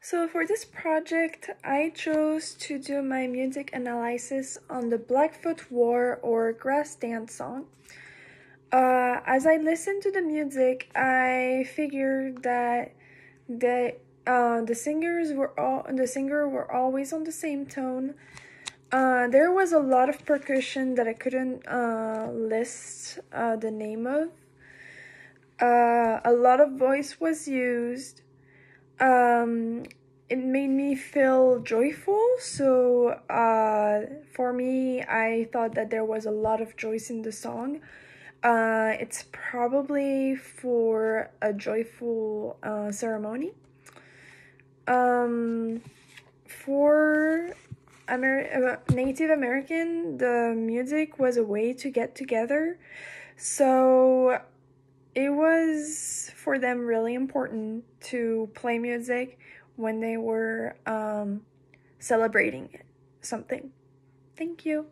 So for this project, I chose to do my music analysis on the Blackfoot War or Grass Dance song. Uh, as I listened to the music, I figured that the uh, the singers were all the singer were always on the same tone. Uh, there was a lot of percussion that I couldn't uh, list uh, the name of. Uh, a lot of voice was used um, it made me feel joyful. So uh, for me, I thought that there was a lot of joy in the song. Uh, it's probably for a joyful uh, ceremony. Um, for Amer- uh, Native American, the music was a way to get together. So it was for them really important to play music when they were um, celebrating something. Thank you.